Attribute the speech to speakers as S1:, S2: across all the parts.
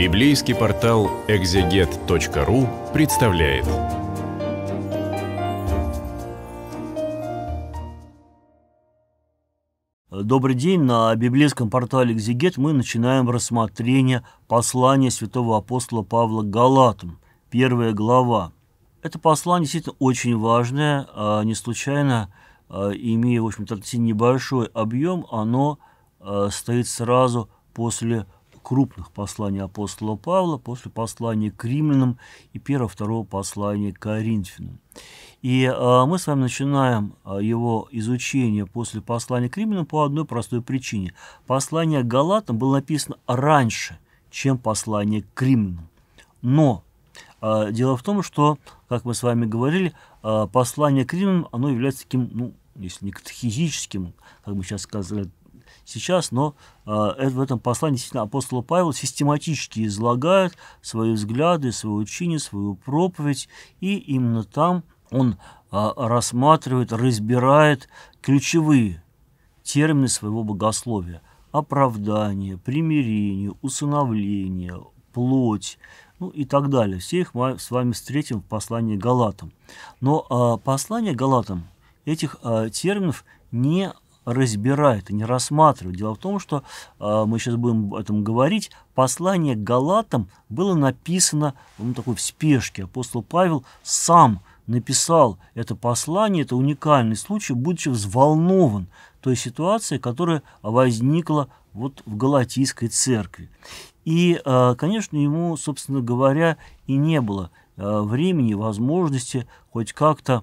S1: Библейский портал экзегет.ру представляет. Добрый день. На библейском портале «Экзегет» мы начинаем рассмотрение послания святого апостола Павла Галатам, первая глава. Это послание действительно очень важное, а, не случайно, а, имея, в общем-то, небольшой объем, оно а, стоит сразу после крупных посланий апостола Павла после послания к римлянам и первого-второго послания к Коринфянам. И а, мы с вами начинаем а, его изучение после послания к римлянам по одной простой причине. Послание к Галатам было написано раньше, чем послание к римлянам. Но а, дело в том, что, как мы с вами говорили, послание к римлянам, оно является таким, ну, если не катехизическим, как мы сейчас сказали, сейчас, но э, э, в этом послании действительно апостол Павел систематически излагает свои взгляды, свое учение, свою проповедь, и именно там он э, рассматривает, разбирает ключевые термины своего богословия. Оправдание, примирение, усыновление, плоть, ну и так далее. Все их мы с вами встретим в послании Галатам. Но а, послание Галатам этих а, терминов не разбирают и не рассматривают. Дело в том, что, э, мы сейчас будем об этом говорить, послание к Галатам было написано ну, такой в спешке. Апостол Павел сам написал это послание, это уникальный случай, будучи взволнован той ситуацией, которая возникла вот в Галатийской церкви. И, э, конечно, ему, собственно говоря, и не было э, времени, возможности хоть как-то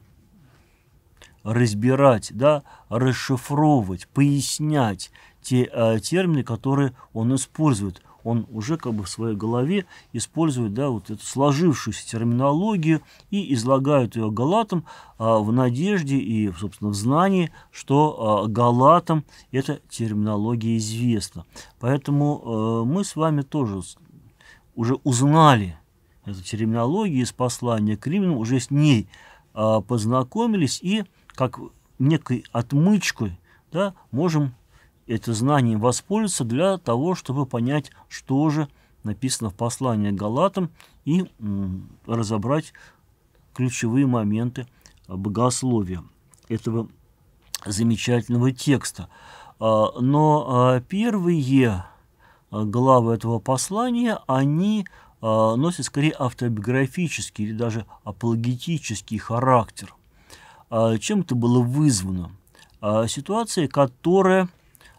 S1: разбирать, да, расшифровывать, пояснять те э, термины, которые он использует. Он уже как бы в своей голове использует да, вот эту сложившуюся терминологию и излагает ее галатам э, в надежде и, собственно, в знании, что э, галатам эта терминология известна. Поэтому э, мы с вами тоже уже узнали эту терминологию из послания к римлянам, уже с ней э, познакомились и как некой отмычкой, да, можем это знание воспользоваться для того, чтобы понять, что же написано в послании Галатам и разобрать ключевые моменты богословия этого замечательного текста. А, но а, первые а, главы этого послания, они носят скорее автобиографический или даже апологетический характер. А, чем это было вызвано? А, ситуация, которая,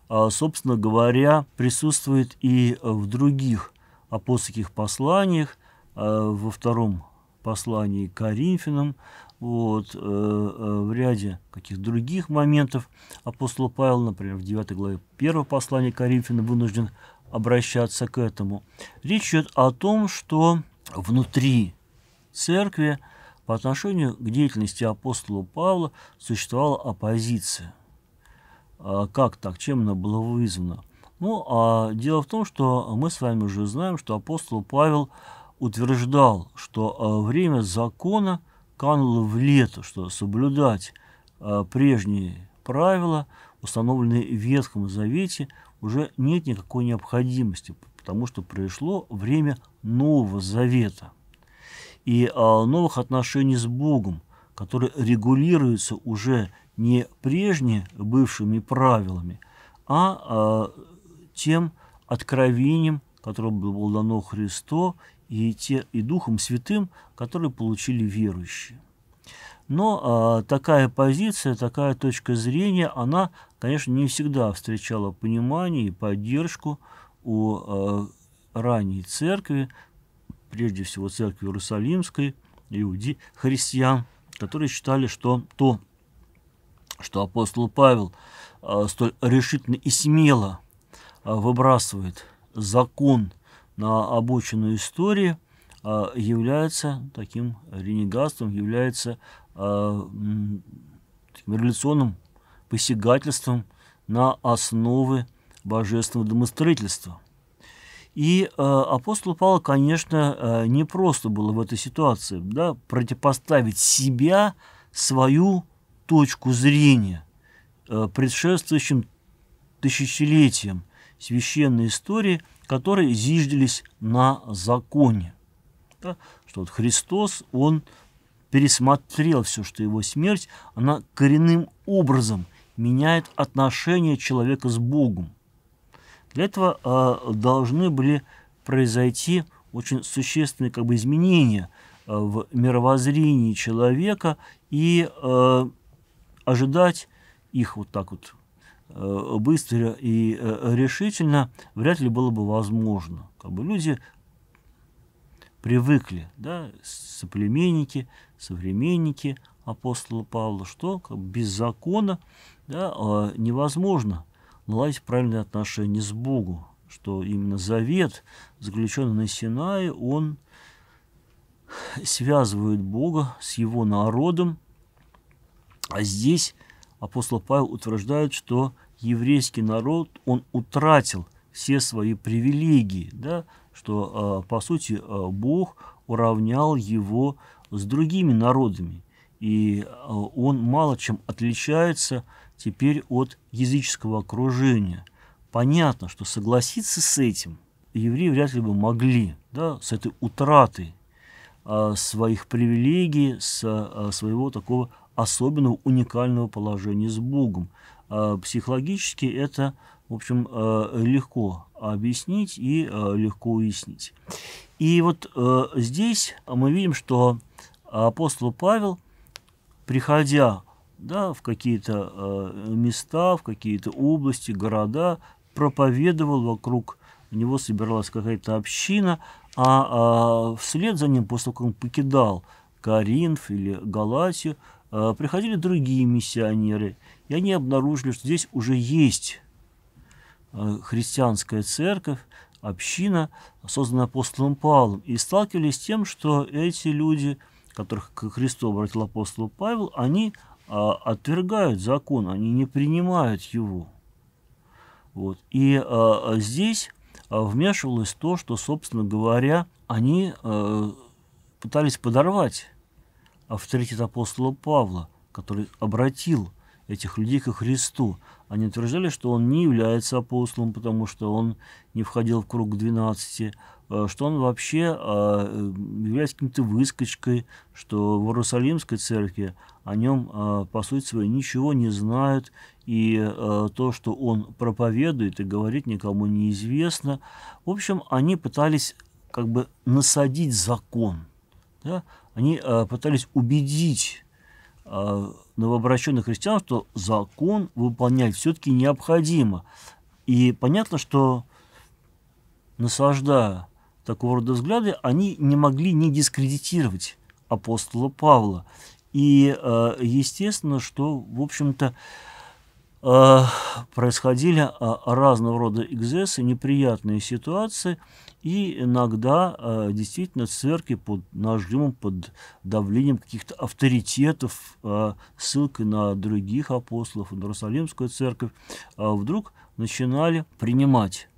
S1: а, собственно говоря, присутствует и в других апостольских посланиях, во втором послании к Коринфянам, вот, э, э, в ряде каких других моментов апостол Павел, например, в 9 главе 1 послания Коринфянам вынужден обращаться к этому. Речь идет о том, что внутри церкви – по отношению к деятельности апостола Павла существовала оппозиция. А как так? Чем она была вызвана? Ну, а дело в том, что мы с вами уже знаем, что апостол Павел утверждал, что а, время закона кануло в лето, что соблюдать а, прежние правила, установленные в Ветхом Завете, уже нет никакой необходимости, потому что пришло время Нового Завета – и а, новых отношений с Богом, которые регулируются уже не прежними бывшими правилами, а, а тем откровением, которое было дано Христо, и, те, и Духом Святым, которые получили верующие. Но э, такая позиция, такая точка зрения, она, конечно, не всегда встречала понимание и поддержку у э, ранней церкви, прежде всего церкви Иерусалимской, иуди, христиан, которые считали, что то, что апостол Павел а, столь решительно и смело а, выбрасывает закон на обочину истории, а, является таким ренегатством, является таким революционным посягательством на основы божественного домостроительства – и э, апостолу Павлу, конечно, э, непросто было в этой ситуации да, противопоставить себя, свою точку зрения э, предшествующим тысячелетиям священной истории, которые зиждились на законе. Да, что вот Христос, Он пересмотрел все, что Его смерть, она коренным образом меняет отношение человека с Богом. Для этого э, должны были произойти очень существенные как бы, изменения э, в мировоззрении человека и э, ожидать их вот так вот э, быстро и э, решительно вряд ли было бы возможно. Как бы люди привыкли, да, соплеменники, современники апостола Павла, что как бы без закона да, э, невозможно наладить правильные отношения с Богом, что именно завет, заключенный на Синае, он связывает Бога с его народом, а здесь апостол Павел утверждает, что еврейский народ, он утратил все свои привилегии, да, что, а, по сути, а, Бог уравнял его с другими народами, и а, он мало чем отличается теперь от языческого окружения. Понятно, что согласиться с этим евреи вряд ли бы могли, да, с этой утратой а, своих привилегий, с а, своего такого особенного уникального положения с Богом. А, психологически это, в общем, а, легко объяснить и а, легко уяснить. И вот а, здесь мы видим, что апостол Павел, приходя да, в какие-то э, места, в какие-то области, города, проповедовал вокруг него собиралась какая-то община, а, а вслед за ним, после того, как он покидал Каринф или Галатию, а, приходили другие миссионеры, и они обнаружили, что здесь уже есть э, христианская церковь, община, созданная апостолом Павлом, и сталкивались с тем, что эти люди, которых к Христу обратил апостол Павел, они а, отвергают закон, они не принимают его. Вот. И а, а здесь вмешивалось то, что, собственно говоря, они пытались подорвать авторитет апостола Павла, который обратил этих людей ко Христу. Они утверждали, что он не является апостолом, потому что он не входил в круг 12, э, что он вообще э, э, является каким-то выскочкой, что в Иерусалимской церкви о нем, по сути своей, ничего не знают, и то, что он проповедует и говорит, никому неизвестно. В общем, они пытались как бы насадить закон, да? они пытались убедить новообращенных христиан, что закон выполнять все-таки необходимо. И понятно, что наслаждая такого рода взгляды, они не могли не дискредитировать апостола Павла. И э, естественно, что, в общем-то, э, происходили э, разного рода экзессы, неприятные ситуации – и иногда э, действительно церкви под нажимом, под давлением каких-то авторитетов, э, ссылкой на других апостолов, на Иерусалимскую церковь, э, вдруг начинали принимать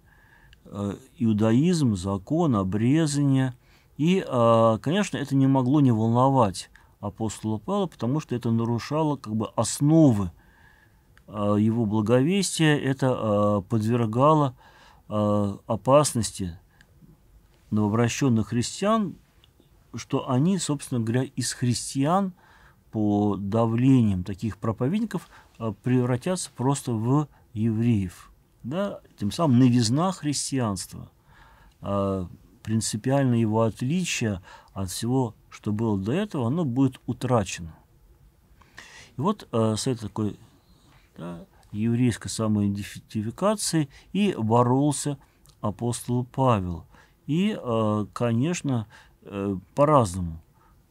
S1: э, иудаизм, закон, обрезание. И, э, конечно, это не могло не волновать апостола Павла, потому что это нарушало как бы основы э, его благовестия, это э, подвергало э, опасности новообращенных христиан, что они, собственно говоря, из христиан по давлением таких проповедников а, превратятся просто в евреев. Да? Тем самым новизна христианства, а, принципиальное его отличие от всего, что было до этого, оно будет утрачено. И вот а, с этой такой да, еврейской самоидентификацией и боролся апостол Павел – и, э, конечно, э, по-разному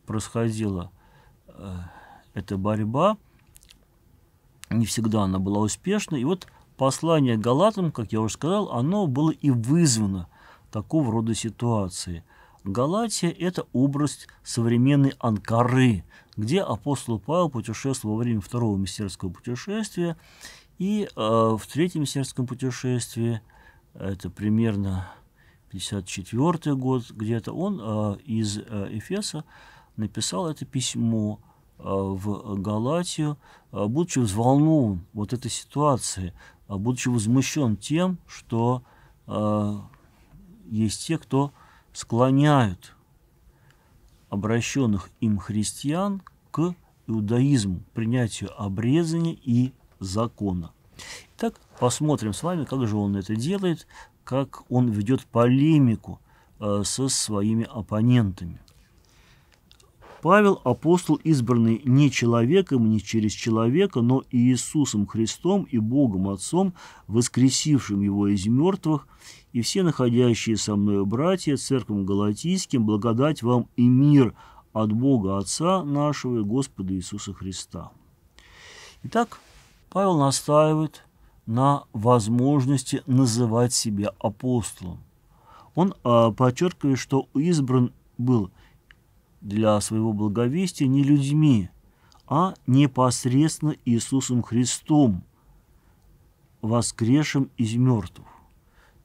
S1: происходила э, эта борьба. Не всегда она была успешна. И вот послание Галатам, как я уже сказал, оно было и вызвано такого рода ситуации. Галатия – это образ современной Анкары, где апостол Павел путешествовал во время второго мистерского путешествия и э, в третьем мистерском путешествии, это примерно 54 год где-то, он э, из э, Эфеса написал это письмо э, в Галатию, э, будучи взволнован вот этой ситуацией, э, будучи возмущен тем, что э, есть те, кто склоняют обращенных им христиан к иудаизму, принятию обрезания и закона. Так, посмотрим с вами, как же он это делает, как он ведет полемику э, со своими оппонентами. Павел – апостол, избранный не человеком, не через человека, но Иисусом Христом и Богом Отцом, воскресившим его из мертвых, и все находящие со мною братья, церквам Галатийским, благодать вам и мир от Бога Отца нашего и Господа Иисуса Христа. Итак, Павел настаивает – на возможности называть себя апостолом. Он а, подчеркивает, что избран был для своего благовестия не людьми, а непосредственно Иисусом Христом, воскресшим из мертвых.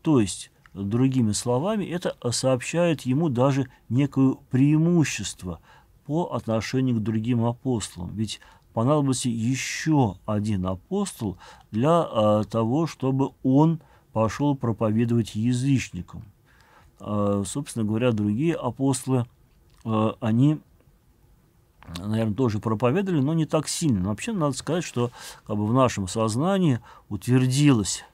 S1: То есть, другими словами, это сообщает ему даже некое преимущество по отношению к другим апостолам. Ведь понадобился еще один апостол для э, того, чтобы он пошел проповедовать язычникам. Э, собственно говоря, другие апостолы, э, они наверное, тоже проповедовали, но не так сильно. Но вообще, надо сказать, что как бы, в нашем сознании утвердилась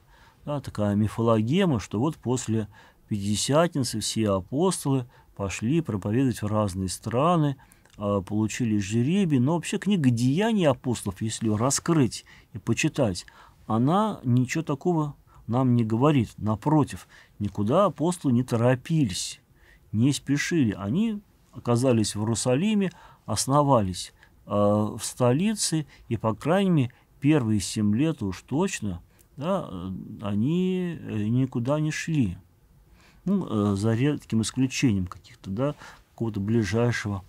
S1: да, такая мифологема, что вот после Пятидесятницы все апостолы пошли проповедовать в разные страны, Э, получили жеребий, но вообще книга «Деяний апостолов», если ее раскрыть и почитать, она ничего такого нам не говорит. Напротив, никуда апостолы не торопились, не спешили. Они оказались в Иерусалиме, основались э, в столице, и, по крайней мере, первые семь лет уж точно да, э, они э, никуда не шли. Ну, э, за редким исключением каких-то, да, какого-то ближайшего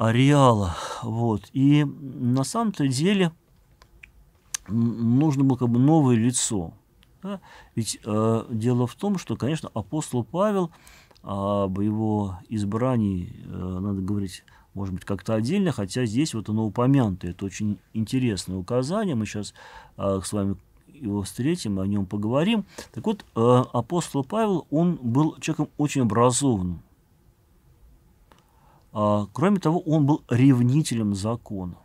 S1: ареала. Вот. И на самом-то деле нужно было как бы новое лицо. Да? Ведь э, дело в том, что, конечно, апостол Павел об его избрании, э, надо говорить, может быть, как-то отдельно, хотя здесь вот оно упомянуто. Это очень интересное указание. Мы сейчас э, с вами его встретим, о нем поговорим. Так вот, э, апостол Павел, он был человеком очень образованным. А, кроме того, он был ревнителем закона.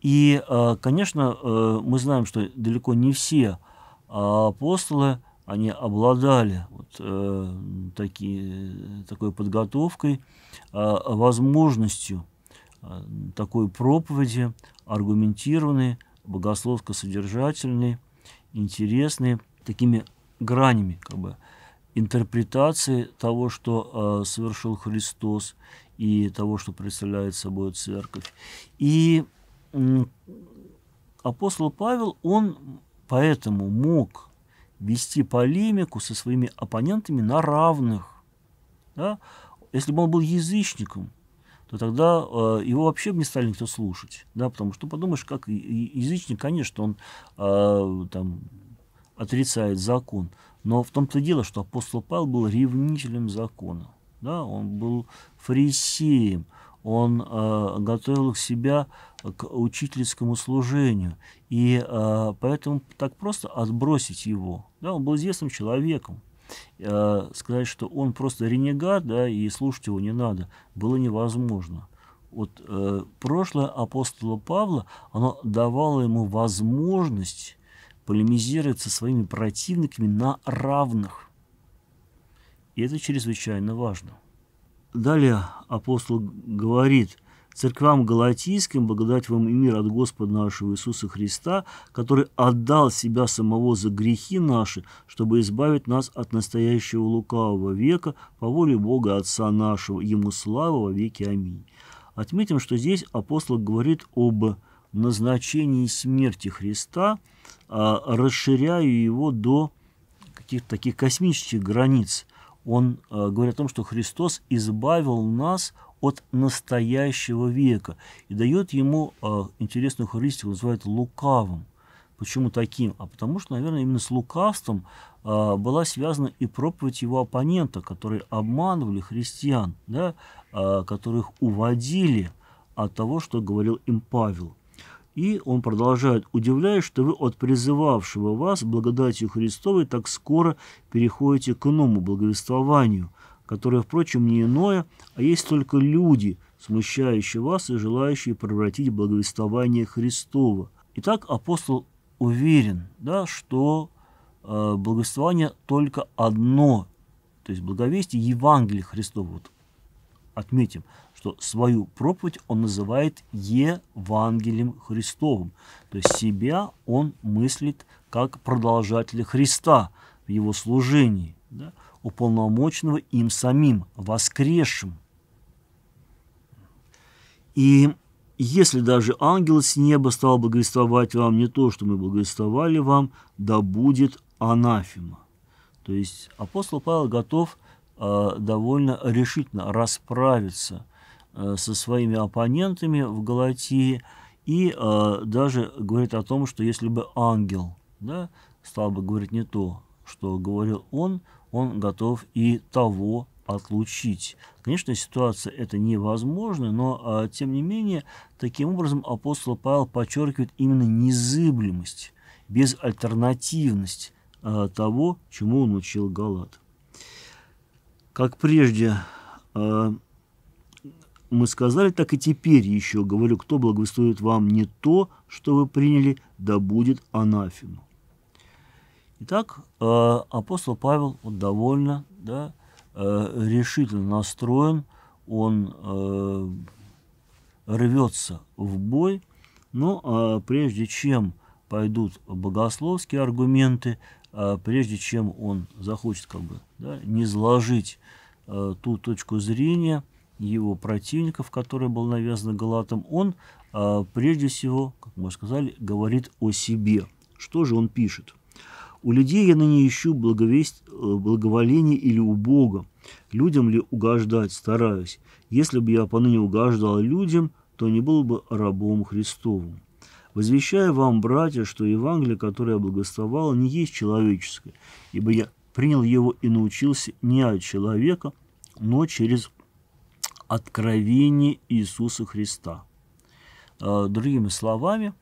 S1: И, а, конечно, э, мы знаем, что далеко не все а, апостолы, они обладали вот, э, таки, такой подготовкой, возможностью такой проповеди, аргументированной, богословско-содержательной, интересной, такими гранями как бы, интерпретации того, что э, совершил Христос и того, что представляет собой церковь. И э, апостол Павел, он поэтому мог вести полемику со своими оппонентами на равных. Да? Если бы он был язычником, то тогда э, его вообще бы не стали никто слушать. Да? Потому что подумаешь, как язычник, конечно, он э, там, отрицает закон. Но в том-то и дело, что апостол Павел был ревнителем закона. Да? Он был фарисеем, он э, готовил себя к учительскому служению. И э, поэтому так просто отбросить его. Да? Он был известным человеком. Э, сказать, что он просто ренегат, да, и слушать его не надо, было невозможно вот э, прошлое апостола Павла, оно давало ему возможность полемизирует со своими противниками на равных. И это чрезвычайно важно. Далее апостол говорит, «Церквам Галатийским благодать вам и мир от Господа нашего Иисуса Христа, который отдал себя самого за грехи наши, чтобы избавить нас от настоящего лукавого века по воле Бога Отца нашего, Ему слава во веки. Аминь». Отметим, что здесь апостол говорит об назначении смерти Христа – а, расширяю его до каких-то таких космических границ. Он а, говорит о том, что Христос избавил нас от настоящего века и дает ему а, интересную харистику, называют лукавым. Почему таким? А потому что, наверное, именно с лукавством была связана и проповедь его оппонента, которые обманывали христиан, да, которых уводили от того, что говорил им Павел. И он продолжает, удивляясь, что вы от призывавшего вас благодатью Христовой так скоро переходите к иному благовествованию, которое, впрочем, не иное, а есть только люди, смущающие вас и желающие превратить благовествование Христова. Итак, апостол уверен, да, что э, благовествование только одно, то есть благовестие Евангелия Христова. Вот отметим – что свою проповедь он называет Евангелием Христовым. То есть себя он мыслит как продолжателя Христа в его служении, да, уполномоченного им самим, воскресшим. И если даже ангел с неба стал благовествовать вам не то, что мы благовествовали вам, да будет анафема. То есть апостол Павел готов э, довольно решительно расправиться Э, со своими оппонентами в Галатии и э, даже говорит о том, что если бы ангел да, стал бы говорить не то, что говорил он, он готов и того отлучить. Конечно, ситуация это невозможна, но, а, тем не менее, таким образом апостол Павел подчеркивает именно незыблемость, безальтернативность а, того, чему он учил Галат. Как прежде мы сказали, так и теперь еще говорю, кто благовествует вам не то, что вы приняли, да будет анафему. Итак, э, апостол Павел вот довольно да, э, решительно настроен, он э, рвется в бой, но прежде чем пойдут богословские аргументы, прежде чем он захочет как бы да, не сложить ту точку зрения, его противников, который был навязан Галатам, он э, прежде всего, как мы сказали, говорит о себе. Что же он пишет? «У людей я ныне ищу благовесть, э, благоволение или у Бога. Людям ли угождать стараюсь? Если бы я поныне угождал людям, то не был бы рабом Христовым. Возвещаю вам, братья, что Евангелие, которое я благословал, не есть человеческое, ибо я принял его и научился не от человека, но через откровений Иисуса Христа. Э, другими словами,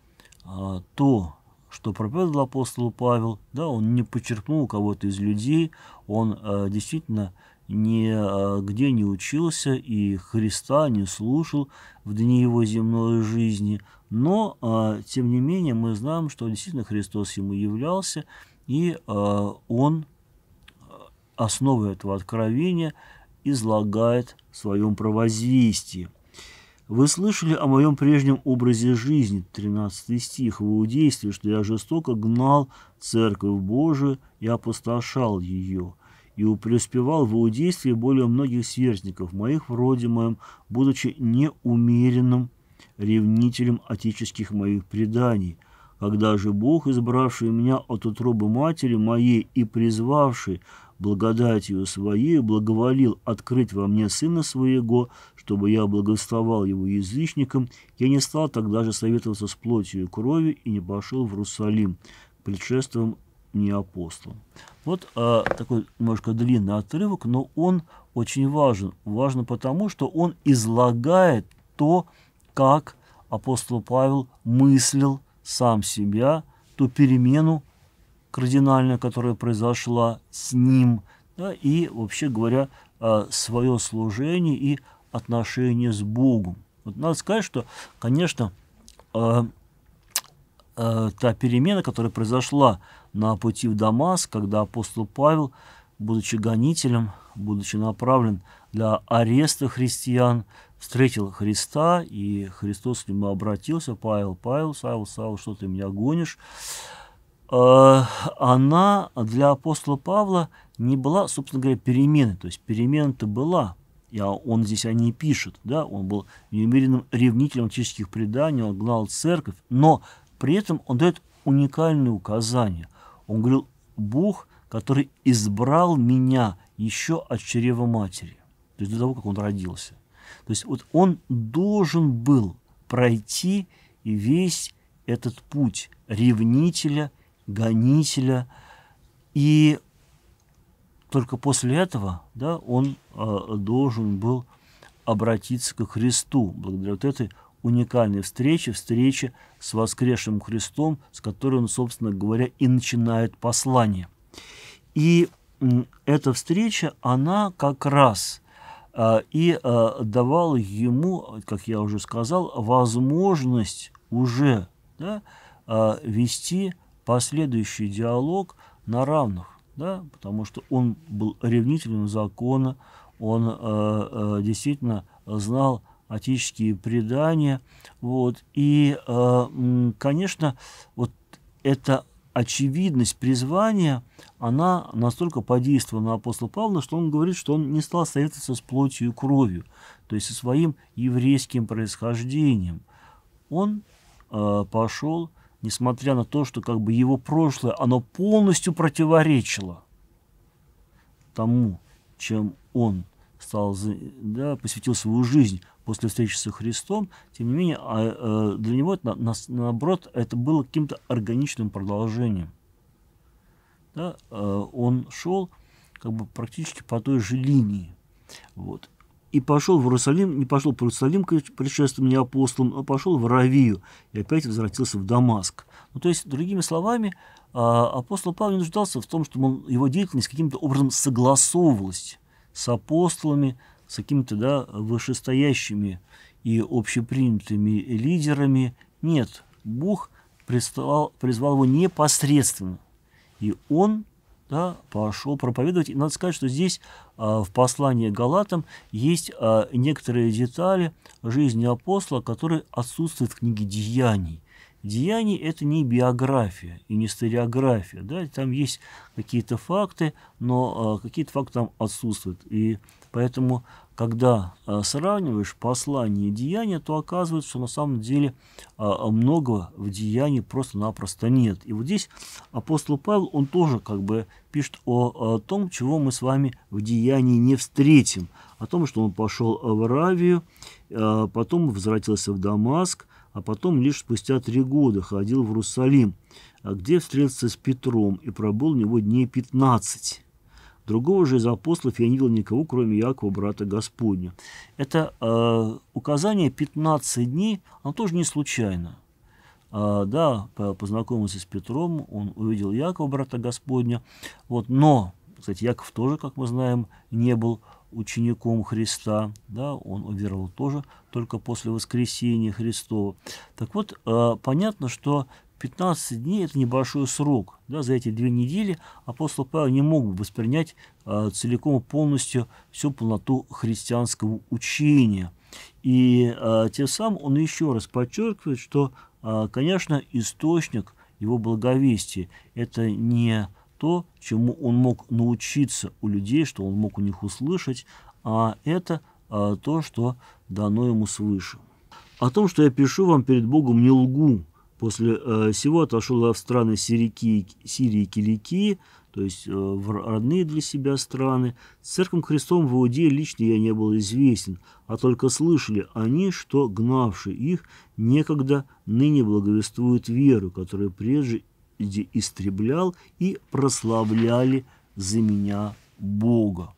S1: э, то, что проповедовал апостол Павел, да, он не почерпнул кого-то из людей, он э, действительно нигде не учился и Христа не слушал в дни его земной жизни. Но, тем не менее, мы знаем, что действительно Христос ему являлся, и он, основой этого откровения, излагает своем провозвестии. Вы слышали о моем прежнем образе жизни, 13 стих, в удействие, что я жестоко гнал церковь Божию и опустошал ее, и преуспевал в иудействе более многих сверстников моих вроде моим, будучи неумеренным ревнителем отеческих моих преданий, когда же Бог, избравший меня от утробы матери моей и призвавший благодатью своей благоволил открыть во мне сына своего, чтобы я благословал его язычникам, я не стал тогда же советоваться с плотью и кровью и не пошел в Иерусалим, предшествуем не апостолом. Вот а, такой немножко длинный отрывок, но он очень важен. Важен потому, что он излагает то, как апостол Павел мыслил сам себя, ту перемену, кардинальная, которая произошла с ним, да, и, вообще говоря, а, свое служение и отношения с Богом. Вот надо сказать, что, конечно, а, а, та перемена, которая произошла на пути в Дамаск, когда апостол Павел, будучи гонителем, будучи направлен для ареста христиан, встретил Христа, и Христос к нему обратился, «Павел, Павел, Савел, Савел, что ты меня гонишь?» Э, она для апостола Павла не была, собственно говоря, переменой. То есть перемена-то была, Я, а он здесь о ней пишет. Да? Он был неумеренным ревнителем отеческих преданий, он гнал церковь, но при этом он дает уникальные указания. Он говорил, Бог, который избрал меня еще от чрева матери, то есть до того, как он родился. То есть вот он должен был пройти весь этот путь ревнителя – гонителя. И только после этого да, он э, должен был обратиться к Христу, благодаря вот этой уникальной встрече, встрече с воскресшим Христом, с которой он, собственно говоря, и начинает послание. И эта встреча, она как раз э, и э, давала ему, как я уже сказал, возможность уже да, э, вести последующий диалог на равных, да, потому что он был ревнителем закона, он э, э действительно знал отеческие предания, вот, и, э, конечно, вот эта очевидность призвания, она настолько подействовала на апостола Павла, что он говорит, что он не стал советоваться с плотью и кровью, то есть со своим еврейским происхождением. Он э, пошел несмотря на то, что как бы его прошлое, оно полностью противоречило тому, чем он стал, да, посвятил свою жизнь после встречи со Христом, тем не менее, а, а, для него, это, на, наоборот, это было каким-то органичным продолжением. Да, а, он шел как бы практически по той же линии. Вот и пошел в Иерусалим, не пошел в Иерусалим к предшествию апостолам, а пошел в Равию и опять возвратился в Дамаск. Ну, то есть, другими словами, а, апостол Павел не нуждался в том, чтобы его деятельность каким-то образом согласовывалась с апостолами, с какими-то да, вышестоящими и общепринятыми лидерами. Нет, Бог призвал, призвал его непосредственно, и он да, пошел проповедовать. И надо сказать, что здесь а, в послании Галатам есть а, некоторые детали жизни апостола, которые отсутствуют в книге «Деяний». Деяний – это не биография и не стереография. Да? Там есть какие-то факты, но а, какие-то факты там отсутствуют. И поэтому когда э, сравниваешь послание и деяние, то оказывается, что на самом деле а, а многого в деянии просто-напросто нет. И вот здесь апостол Павел, он тоже как бы пишет о, том, чего мы с вами в деянии не встретим. О том, что он пошел э, в Аравию, э, потом возвратился в Дамаск, а потом лишь спустя три года ходил в Иерусалим, а где встретился с Петром и пробыл у него дней 15. Другого же из апостолов я не видел никого, кроме Якова, брата Господня. Это э, указание 15 дней, оно тоже не случайно. Э, да, познакомился с Петром, он увидел Якова, брата Господня. Вот, но, кстати, Яков тоже, как мы знаем, не был учеником Христа, да, он уверовал тоже только после воскресения Христова. Так вот, э, понятно, что 15 дней – это небольшой срок. Да, за эти две недели апостол Павел не мог бы воспринять э, целиком полностью всю полноту христианского учения. И э, тем самым он еще раз подчеркивает, что, э, конечно, источник его благовестия – это не то, чему он мог научиться у людей, что он мог у них услышать, а это э, то, что дано ему свыше. О том, что я пишу вам перед Богом, не лгу, После э, всего отошел в страны Сирики, Сирии и Киликии, то есть э, в родные для себя страны. Церковным Христом в Иудее лично я не был известен, а только слышали они, что гнавшие их некогда ныне благовествуют веру, которую прежде истреблял и прославляли за меня Бога.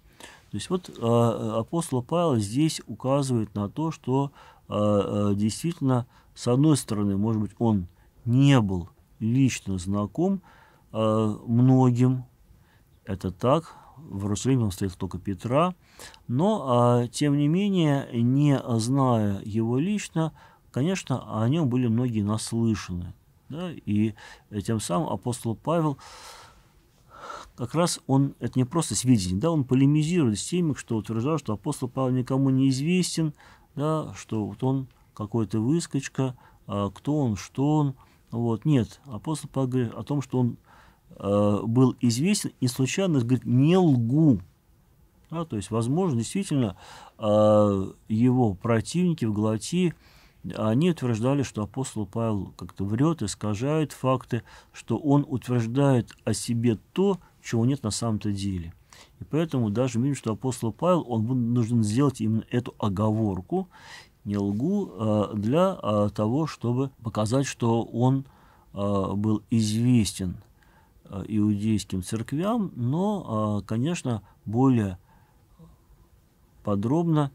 S1: То есть вот э, апостол Павел здесь указывает на то, что действительно, с одной стороны, может быть, он не был лично знаком э, многим. Это так. В Иерусалиме он встретил только Петра. Но, э, тем не менее, не зная его лично, конечно, о нем были многие наслышаны. Да? И тем самым апостол Павел как раз он, это не просто сведения, да, он полемизирует с теми, кто утверждал, что апостол Павел никому не известен, да, что вот он какой-то выскочка, а кто он, что он, вот, нет, апостол Павел говорит о том, что он э, был известен, и случайно говорит, не лгу. Да, то есть, возможно, действительно, э, его противники в Галатии, они утверждали, что апостол Павел как-то врет, искажает факты, что он утверждает о себе то, чего нет на самом-то деле. И поэтому даже видим, что апостол Павел, он был нужен сделать именно эту оговорку не лгу, а, для а, того, чтобы показать, что он а, был известен иудейским церквям, но, конечно, более подробно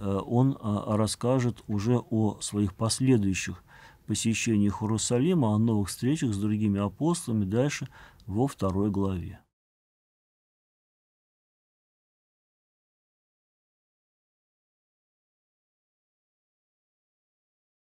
S1: он расскажет уже о своих последующих посещениях Иерусалима, о новых встречах с другими апостолами дальше во второй главе.